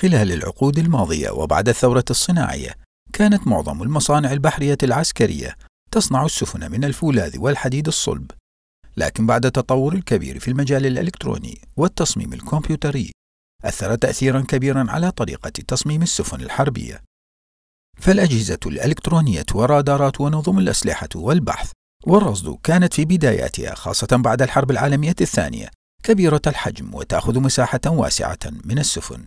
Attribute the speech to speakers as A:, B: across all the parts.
A: خلال العقود الماضية وبعد الثورة الصناعية كانت معظم المصانع البحرية العسكرية تصنع السفن من الفولاذ والحديد الصلب لكن بعد التطور الكبير في المجال الإلكتروني والتصميم الكمبيوتري أثر تأثيرا كبيرا على طريقة تصميم السفن الحربية فالأجهزة الإلكترونية والرادارات ونظم الأسلحة والبحث والرصد كانت في بداياتها خاصة بعد الحرب العالمية الثانية كبيرة الحجم وتأخذ مساحة واسعة من السفن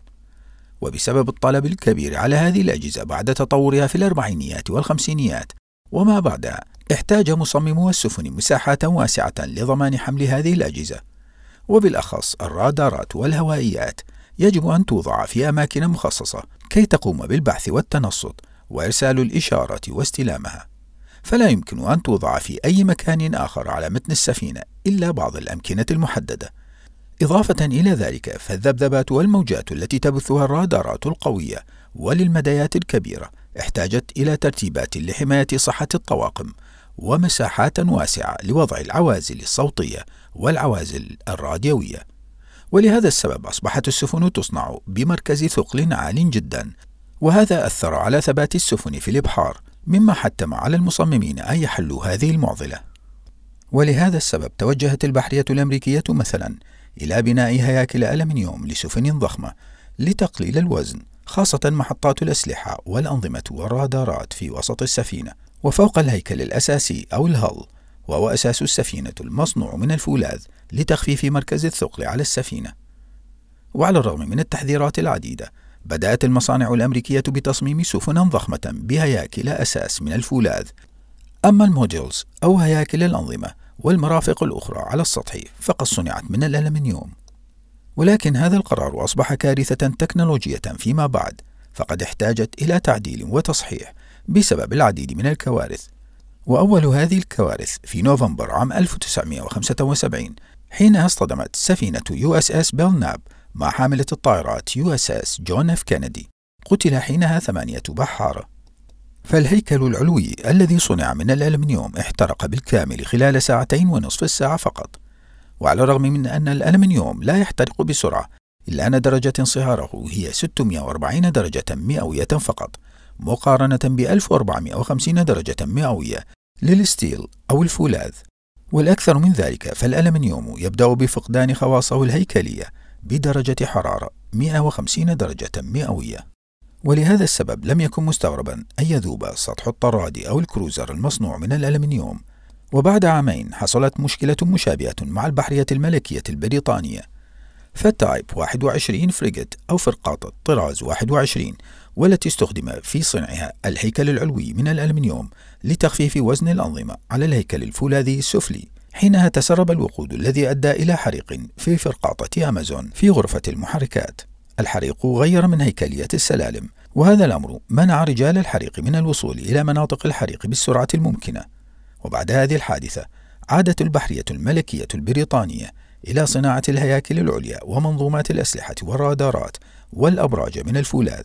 A: وبسبب الطلب الكبير على هذه الأجهزة بعد تطورها في الأربعينيات والخمسينيات وما بعدها احتاج مصممو السفن مساحات واسعة لضمان حمل هذه الأجهزة وبالأخص الرادارات والهوائيات يجب أن توضع في أماكن مخصصة كي تقوم بالبحث والتنصت وإرسال الإشارة واستلامها فلا يمكن أن توضع في أي مكان آخر على متن السفينة إلا بعض الأمكنة المحددة إضافة إلى ذلك فالذبذبات والموجات التي تبثها الرادارات القوية وللمدايات الكبيرة احتاجت إلى ترتيبات لحماية صحة الطواقم ومساحات واسعة لوضع العوازل الصوتية والعوازل الراديوية ولهذا السبب أصبحت السفن تصنع بمركز ثقل عال جدا وهذا أثر على ثبات السفن في الإبحار مما حتم على المصممين أن يحلوا هذه المعضلة ولهذا السبب توجهت البحرية الأمريكية مثلا إلى بناء هياكل ألمنيوم لسفن ضخمة لتقليل الوزن خاصة محطات الأسلحة والأنظمة والرادارات في وسط السفينة وفوق الهيكل الأساسي أو الهل وهو أساس السفينة المصنوع من الفولاذ لتخفيف مركز الثقل على السفينة وعلى الرغم من التحذيرات العديدة بدأت المصانع الأمريكية بتصميم سفنا ضخمة بهياكل أساس من الفولاذ أما الموديولز أو هياكل الأنظمة والمرافق الأخرى على السطح فقد صنعت من الألمنيوم ولكن هذا القرار أصبح كارثة تكنولوجية فيما بعد فقد احتاجت إلى تعديل وتصحيح بسبب العديد من الكوارث وأول هذه الكوارث في نوفمبر عام 1975 حينها اصطدمت سفينة يو اس اس بيلناب مع حاملة الطائرات يو اس اس جون اف كينيدي قتل حينها ثمانية بحارة فالهيكل العلوي الذي صنع من الألمنيوم احترق بالكامل خلال ساعتين ونصف الساعة فقط وعلى الرغم من أن الألمنيوم لا يحترق بسرعة إلا أن درجة انصهاره هي 640 درجة مئوية فقط مقارنة ب 1450 درجة مئوية للستيل أو الفولاذ والأكثر من ذلك فالألمنيوم يبدأ بفقدان خواصه الهيكلية بدرجة حرارة 150 درجة مئوية ولهذا السبب لم يكن مستغربا أن يذوب سطح الطراد أو الكروزر المصنوع من الألمنيوم وبعد عامين حصلت مشكلة مشابهة مع البحرية الملكية البريطانية فالتايب 21 فريجت أو فرقاطة طراز 21 والتي استخدم في صنعها الهيكل العلوي من الألمنيوم لتخفيف وزن الأنظمة على الهيكل الفولاذي السفلي حينها تسرب الوقود الذي أدى إلى حريق في فرقاطة أمازون في غرفة المحركات الحريق غير من هيكلية السلالم وهذا الأمر منع رجال الحريق من الوصول إلى مناطق الحريق بالسرعة الممكنة وبعد هذه الحادثة عادت البحرية الملكية البريطانية إلى صناعة الهياكل العليا ومنظومات الأسلحة والرادارات والأبراج من الفولاذ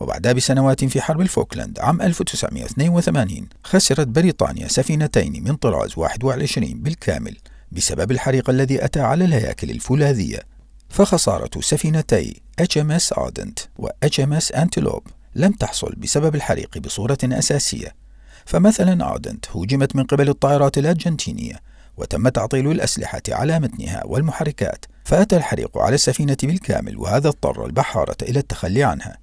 A: وبعدها بسنوات في حرب الفوكلاند عام 1982 خسرت بريطانيا سفينتين من طراز 21 بالكامل بسبب الحريق الذي أتى على الهياكل الفولاذية فخسارة سفينتي HMS ardent و HMS antelope لم تحصل بسبب الحريق بصورة أساسية فمثلا ardent هوجمت من قبل الطائرات الأرجنتينية وتم تعطيل الأسلحة على متنها والمحركات فأتى الحريق على السفينة بالكامل وهذا اضطر البحارة إلى التخلي عنها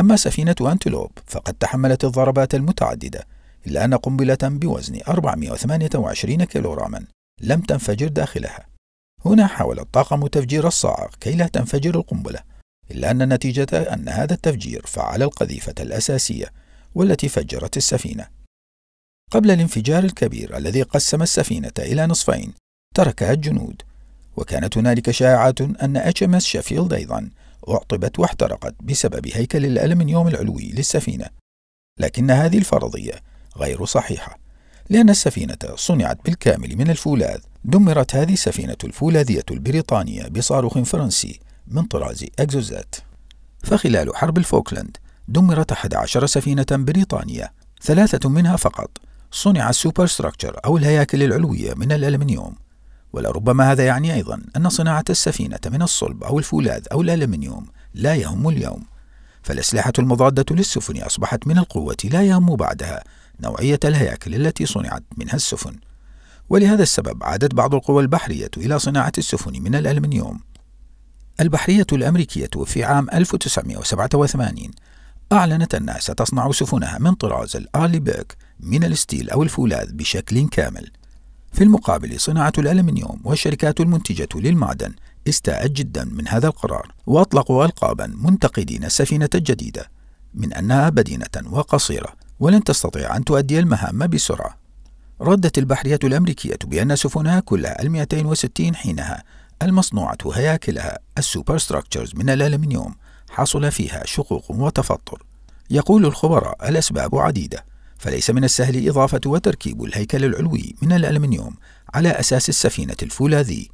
A: أما سفينة أنتلوب فقد تحملت الضربات المتعددة إلا أن قنبلة بوزن 428 كيلوغراما لم تنفجر داخلها هنا حاول الطاقم تفجير الصاعق كي لا تنفجر القنبلة إلا أن نتيجة أن هذا التفجير فعل القذيفة الأساسية والتي فجرت السفينة قبل الانفجار الكبير الذي قسم السفينة إلى نصفين تركها الجنود وكانت هنالك شائعات أن HMS شفيلد شيفيلد أيضا أعطبت واحترقت بسبب هيكل الألمنيوم العلوي للسفينة لكن هذه الفرضية غير صحيحة لأن السفينة صنعت بالكامل من الفولاذ دمرت هذه السفينة الفولاذية البريطانية بصاروخ فرنسي من طراز أكزوزات فخلال حرب الفوكلاند دمرت 11 سفينة بريطانية ثلاثة منها فقط صنع السوبر ستراكشر أو الهياكل العلوية من الألمنيوم ولربما هذا يعني أيضا أن صناعة السفينة من الصلب أو الفولاذ أو الألمنيوم لا يهم اليوم فالأسلحة المضادة للسفن أصبحت من القوة لا يهم بعدها نوعية الهياكل التي صنعت منها السفن ولهذا السبب عادت بعض القوى البحرية إلى صناعة السفن من الألمنيوم البحرية الأمريكية في عام 1987 أعلنت أنها ستصنع سفنها من طراز الآرلي بيرك من الستيل أو الفولاذ بشكل كامل في المقابل صناعة الألمنيوم والشركات المنتجة للمعدن استاءت جدا من هذا القرار وأطلقوا ألقابا منتقدين السفينة الجديدة من أنها بدينة وقصيرة ولن تستطيع أن تؤدي المهام بسرعة ردت البحرية الأمريكية بأن سفنها كلها ال 260 حينها المصنوعة هياكلها السوبر ستراكتشرز من الألمنيوم حصل فيها شقوق وتفطر يقول الخبراء الأسباب عديدة فليس من السهل إضافة وتركيب الهيكل العلوي من الألمنيوم على أساس السفينة الفولاذي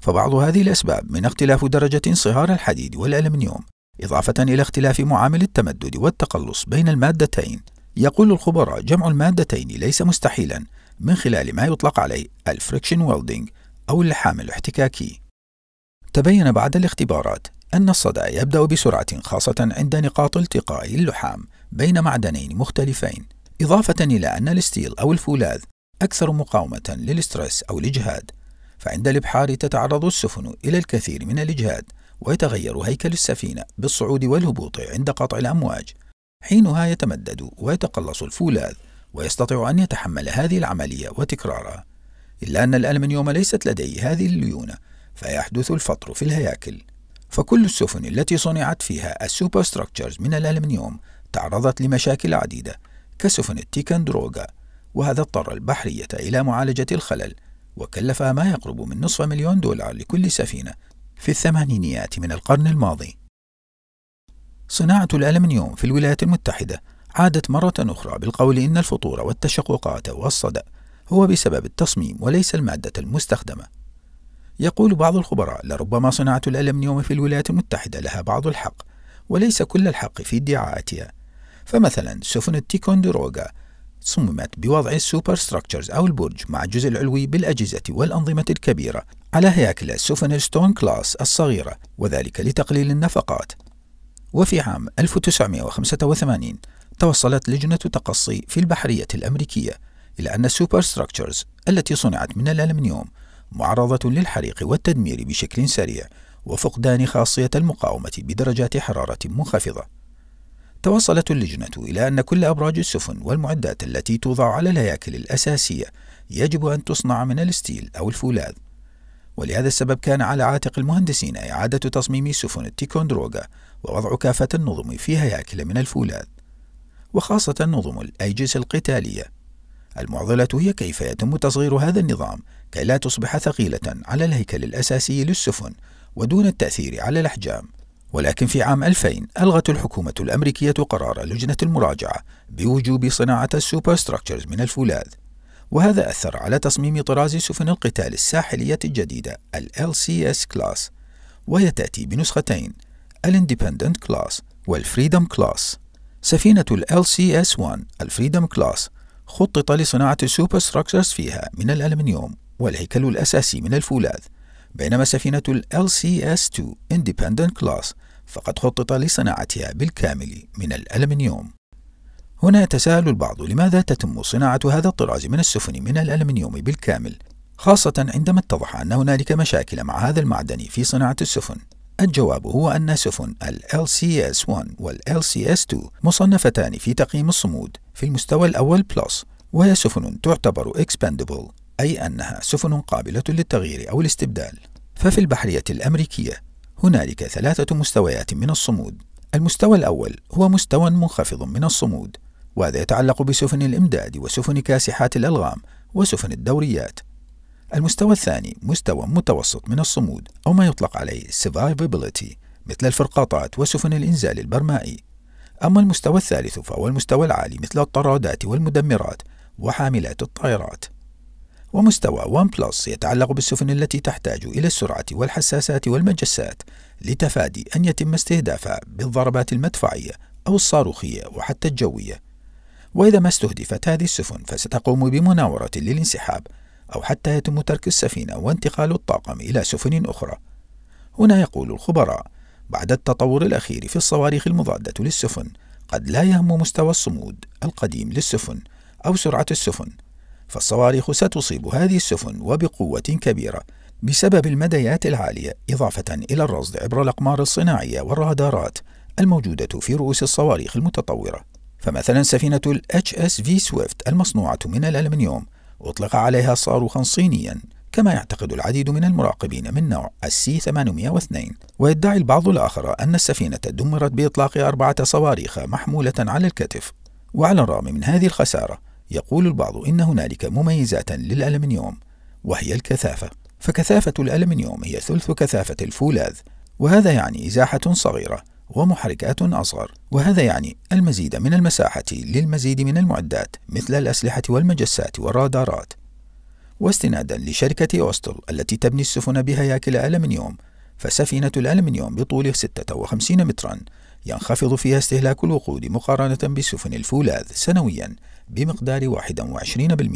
A: فبعض هذه الأسباب من اختلاف درجة انصهار الحديد والألمنيوم إضافة إلى اختلاف معامل التمدد والتقلص بين المادتين يقول الخبراء جمع المادتين ليس مستحيلا من خلال ما يطلق عليه الفريكشن ويلدينج أو اللحام الاحتكاكي. تبين بعد الاختبارات أن الصدى يبدأ بسرعة خاصة عند نقاط التقاء اللحام بين معدنين مختلفين، إضافة إلى أن الستيل أو الفولاذ أكثر مقاومة للسترس أو الإجهاد، فعند الإبحار تتعرض السفن إلى الكثير من الإجهاد، ويتغير هيكل السفينة بالصعود والهبوط عند قطع الأمواج، حينها يتمدد ويتقلص الفولاذ ويستطيع أن يتحمل هذه العملية وتكرارها إلا أن الألمنيوم ليست لديه هذه الليونة فيحدث الفطر في الهياكل فكل السفن التي صنعت فيها السوبرستراكتشرز من الألمنيوم تعرضت لمشاكل عديدة كسفن التيكندروغا وهذا اضطر البحرية إلى معالجة الخلل وكلفها ما يقرب من نصف مليون دولار لكل سفينة في الثمانينيات من القرن الماضي صناعة الألمنيوم في الولايات المتحدة عادت مرة أخرى بالقول إن الفطور والتشققات والصدأ هو بسبب التصميم وليس المادة المستخدمة. يقول بعض الخبراء لربما صناعة الألمنيوم في الولايات المتحدة لها بعض الحق، وليس كل الحق في ادعاءاتها. فمثلا سفن التيكوندروغا صممت بوضع السوبر ستراكشرز أو البرج مع الجزء العلوي بالأجهزة والأنظمة الكبيرة على هياكل سفن الستون كلاس الصغيرة وذلك لتقليل النفقات وفي عام 1985 توصلت لجنة تقصي في البحرية الأمريكية إلى أن السوبر ستراكشرز التي صنعت من الألمنيوم معرضة للحريق والتدمير بشكل سريع وفقدان خاصية المقاومة بدرجات حرارة منخفضة. توصلت اللجنة إلى أن كل أبراج السفن والمعدات التي توضع على الهياكل الأساسية يجب أن تصنع من الستيل أو الفولاذ. ولهذا السبب كان على عاتق المهندسين إعادة تصميم سفن التيكوندروغا ووضع كافة النظم في هياكل من الفولاذ. وخاصة نظم الأيجس القتالية. المعضلة هي كيف يتم تصغير هذا النظام كي لا تصبح ثقيلة على الهيكل الأساسي للسفن ودون التأثير على الأحجام. ولكن في عام 2000 ألغت الحكومة الأمريكية قرار لجنة المراجعة بوجوب صناعة السوبر ستراكشرز من الفولاذ وهذا أثر على تصميم طراز سفن القتال الساحلية الجديدة الـ LCS Class وهي تأتي بنسختين الـ Independent Class Freedom Class سفينة الـ LCS-1 الفريدم كلاس خطط لصناعة السوبر ستراكشرز فيها من الألمنيوم والهيكل الأساسي من الفولاذ بينما سفينة الـ LCS-2 Independent كلاس فقد خطط لصناعتها بالكامل من الألمنيوم هنا يتساءل البعض لماذا تتم صناعة هذا الطراز من السفن من الألمنيوم بالكامل خاصة عندما اتضح أن هنالك مشاكل مع هذا المعدن في صناعة السفن الجواب هو أن سفن الـ LCS1 والـ LCS2 مصنفتان في تقييم الصمود في المستوى الأول بلس وهي سفن تعتبر expandable أي أنها سفن قابلة للتغيير أو الاستبدال ففي البحرية الأمريكية هنالك ثلاثة مستويات من الصمود المستوى الأول هو مستوى منخفض من الصمود وهذا يتعلق بسفن الإمداد وسفن كاسحات الألغام وسفن الدوريات المستوى الثاني مستوى متوسط من الصمود أو ما يطلق عليه survivability مثل الفرقاطات وسفن الإنزال البرمائي أما المستوى الثالث فهو المستوى العالي مثل الطرادات والمدمرات وحاملات الطائرات ومستوى 1 Plus يتعلق بالسفن التي تحتاج إلى السرعة والحساسات والمجسات لتفادي أن يتم استهدافها بالضربات المدفعية أو الصاروخية وحتى الجوية وإذا ما استهدفت هذه السفن فستقوم بمناورة للانسحاب أو حتى يتم ترك السفينة وانتقال الطاقم إلى سفن أخرى. هنا يقول الخبراء: بعد التطور الأخير في الصواريخ المضادة للسفن، قد لا يهم مستوى الصمود القديم للسفن أو سرعة السفن، فالصواريخ ستصيب هذه السفن وبقوة كبيرة بسبب المديات العالية، إضافة إلى الرصد عبر الأقمار الصناعية والرادارات الموجودة في رؤوس الصواريخ المتطورة. فمثلا سفينة الـ HSV Swift المصنوعة من الألمنيوم أطلق عليها صاروخا صينيا كما يعتقد العديد من المراقبين من نوع السي 802 ويدعي البعض الآخر أن السفينة دمرت بإطلاق أربعة صواريخ محمولة على الكتف وعلى الرغم من هذه الخسارة يقول البعض إن هنالك مميزات للألمنيوم وهي الكثافة فكثافة الألمنيوم هي ثلث كثافة الفولاذ وهذا يعني إزاحة صغيرة ومحركات أصغر وهذا يعني المزيد من المساحة للمزيد من المعدات مثل الأسلحة والمجسات والرادارات واستنادا لشركة أوستل التي تبني السفن بهياكل ألمنيوم فسفينة الألمنيوم بطول 56 مترا ينخفض فيها استهلاك الوقود مقارنة بسفن الفولاذ سنويا بمقدار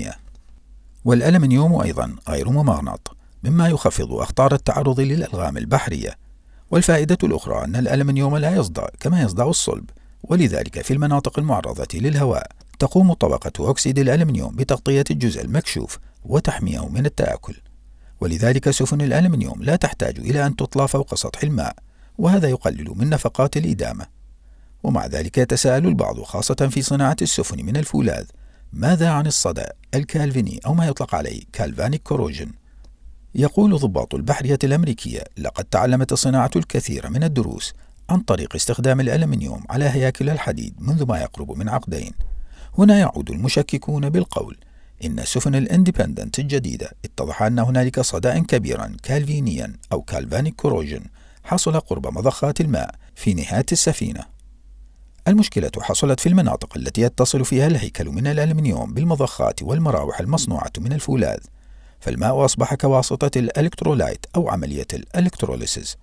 A: 21% والألمنيوم أيضا غير ممغنط مما يخفض أخطار التعرض للألغام البحرية والفائدة الأخرى أن الألمنيوم لا يصدع كما يصدع الصلب ولذلك في المناطق المعرضة للهواء تقوم طبقة أكسيد الألمنيوم بتغطية الجزء المكشوف وتحميه من التآكل ولذلك سفن الألمنيوم لا تحتاج إلى أن تطلى فوق سطح الماء وهذا يقلل من نفقات الإدامة ومع ذلك يتساءل البعض خاصة في صناعة السفن من الفولاذ ماذا عن الصدأ الكالفيني أو ما يطلق عليه كالفانيك كوروجين يقول ضباط البحرية الأمريكية: "لقد تعلمت الصناعة الكثير من الدروس عن طريق استخدام الألمنيوم على هياكل الحديد منذ ما يقرب من عقدين". هنا يعود المشككون بالقول إن سفن الاندبندنت الجديدة اتضح أن هنالك صداء كبيرا كالفينيا أو كالفانيك كوروجن حصل قرب مضخات الماء في نهاية السفينة. المشكلة حصلت في المناطق التي يتصل فيها الهيكل من الألمنيوم بالمضخات والمراوح المصنوعة من الفولاذ فالماء أصبح كواسطة الألكترولايت أو عملية الألكتروليسيس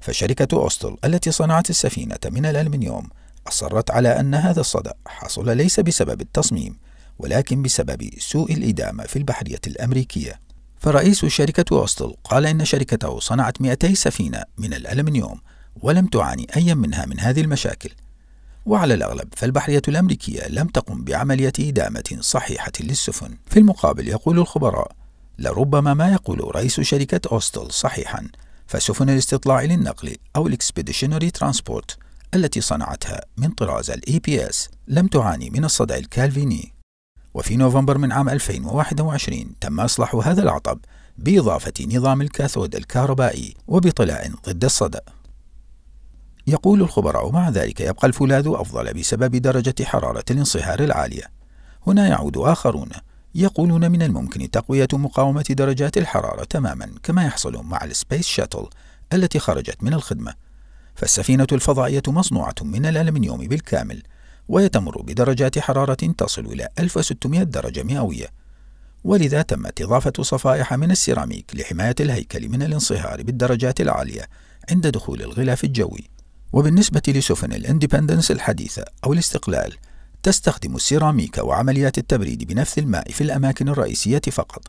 A: فشركة أوستل التي صنعت السفينة من الألمنيوم أصرت على أن هذا الصدأ حصل ليس بسبب التصميم ولكن بسبب سوء الإدامة في البحرية الأمريكية فرئيس شركة أوستل قال إن شركته صنعت 200 سفينة من الألمنيوم ولم تعاني أي منها من هذه المشاكل وعلى الأغلب فالبحرية الأمريكية لم تقم بعملية إدامة صحيحة للسفن في المقابل يقول الخبراء لربما ما يقول رئيس شركة أوستل صحيحا فسفن الاستطلاع للنقل أو الإكسبيديشنري ترانسبورت التي صنعتها من طراز الإي بي إس لم تعاني من الصدع الكالفيني وفي نوفمبر من عام 2021 تم إصلاح هذا العطب بإضافة نظام الكاثود الكهربائي وبطلاء ضد الصدأ يقول الخبراء مع ذلك يبقى الفولاذ أفضل بسبب درجة حرارة الانصهار العالية هنا يعود آخرون يقولون من الممكن تقوية مقاومة درجات الحرارة تماما كما يحصل مع السبيس شاتل التي خرجت من الخدمة فالسفينة الفضائية مصنوعة من الألمنيوم بالكامل ويتمر بدرجات حرارة تصل إلى 1600 درجة مئوية ولذا تمت إضافة صفائح من السيراميك لحماية الهيكل من الانصهار بالدرجات العالية عند دخول الغلاف الجوي وبالنسبة لسفن الاندبندنس الحديثة أو الاستقلال تستخدم السيراميك وعمليات التبريد بنفث الماء في الأماكن الرئيسية فقط.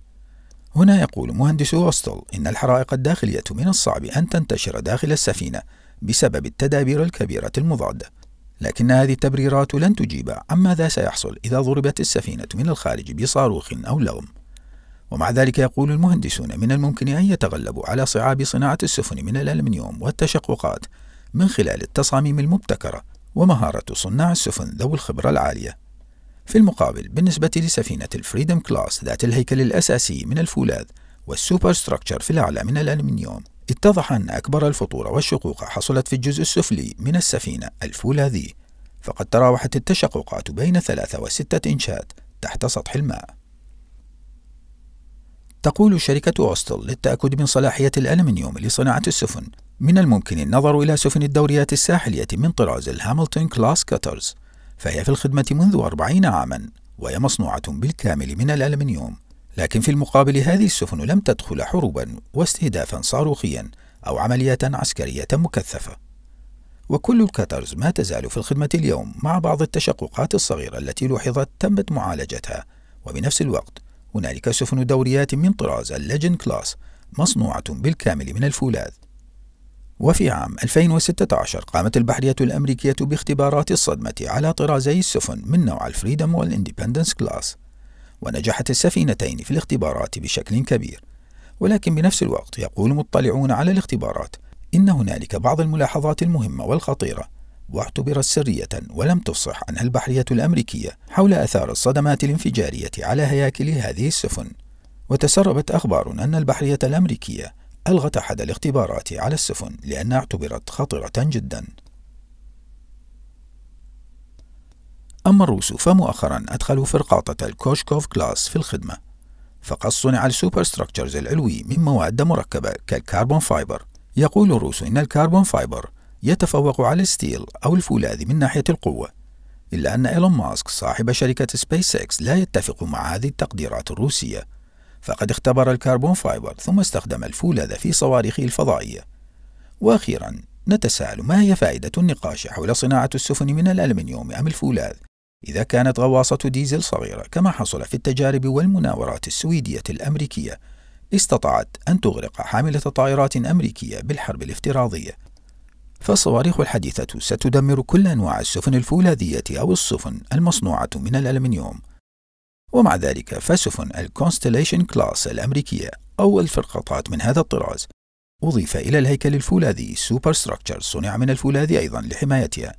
A: هنا يقول مهندس أوستل إن الحرائق الداخلية من الصعب أن تنتشر داخل السفينة بسبب التدابير الكبيرة المضادة، لكن هذه التبريرات لن تجيب عن ماذا سيحصل إذا ضربت السفينة من الخارج بصاروخ أو لوم. ومع ذلك يقول المهندسون من الممكن أن يتغلبوا على صعاب صناعة السفن من الألمنيوم والتشققات من خلال التصاميم المبتكرة ومهارة صناع السفن ذوي الخبرة العالية. في المقابل بالنسبة لسفينة الفريدم كلاس ذات الهيكل الأساسي من الفولاذ والسوبر ستراكشر في الأعلى من الألمنيوم اتضح أن أكبر الفطورة والشقوق حصلت في الجزء السفلي من السفينة الفولاذي فقد تراوحت التشققات بين ثلاثة وستة إنشات تحت سطح الماء تقول شركة أوستل للتأكد من صلاحية الألمنيوم لصناعة السفن من الممكن النظر إلى سفن الدوريات الساحلية من طراز الهاملتون كلاس كاترز فهي في الخدمة منذ أربعين عاما وهي مصنوعة بالكامل من الألمنيوم لكن في المقابل هذه السفن لم تدخل حروبا واستهدافا صاروخيا أو عمليات عسكرية مكثفة وكل الكاترز ما تزال في الخدمة اليوم مع بعض التشققات الصغيرة التي لوحظت تمت معالجتها وبنفس الوقت هنالك سفن دوريات من طراز اللجن كلاس مصنوعة بالكامل من الفولاذ وفي عام 2016 قامت البحرية الأمريكية باختبارات الصدمة على طرازي السفن من نوع الفريدم والاندبندنس كلاس ونجحت السفينتين في الاختبارات بشكل كبير ولكن بنفس الوقت يقول مطلعون على الاختبارات إن هنالك بعض الملاحظات المهمة والخطيرة واعتبرت سرية ولم تفصح عنها البحرية الأمريكية حول آثار الصدمات الانفجارية على هياكل هذه السفن وتسربت أخبار أن البحرية الأمريكية ألغت أحد الاختبارات على السفن لأنها اعتبرت خطرة جدا أما الروس فمؤخرا أدخلوا فرقاطة الكوشكوف كلاس في الخدمة فقد صنع السوبر ستراكشرز العلوي من مواد مركبة كالكربون فايبر يقول الروس إن الكربون فايبر يتفوق على الستيل أو الفولاذ من ناحية القوة إلا أن إيلون ماسك صاحب شركة سبيس إكس لا يتفق مع هذه التقديرات الروسية فقد اختبر الكربون فايبر ثم استخدم الفولاذ في صواريخه الفضائية وأخيرا نتساءل ما هي فائدة النقاش حول صناعة السفن من الألمنيوم أم الفولاذ إذا كانت غواصة ديزل صغيرة كما حصل في التجارب والمناورات السويدية الأمريكية استطاعت أن تغرق حاملة طائرات أمريكية بالحرب الافتراضية فالصواريخ الحديثة ستدمر كل أنواع السفن الفولاذية أو السفن المصنوعة من الألمنيوم ومع ذلك فسفن الكونستليشن كلاس الأمريكية أو الفرقاطات من هذا الطراز أضيف إلى الهيكل الفولاذي سوبر ستراكشر صنع من الفولاذ أيضا لحمايتها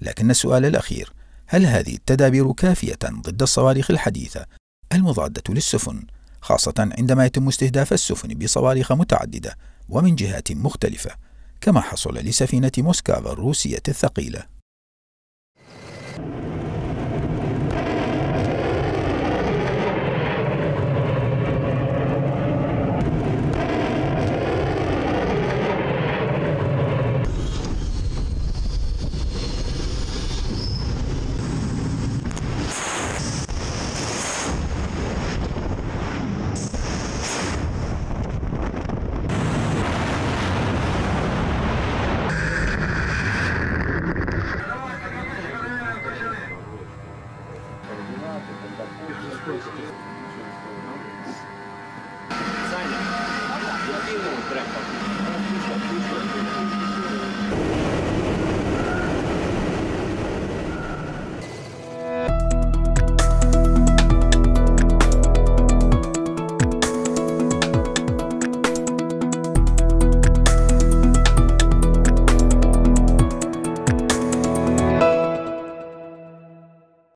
A: لكن السؤال الأخير هل هذه التدابير كافية ضد الصواريخ الحديثة المضادة للسفن خاصة عندما يتم استهداف السفن بصواريخ متعددة ومن جهات مختلفة كما حصل لسفينة موسكافا الروسية الثقيلة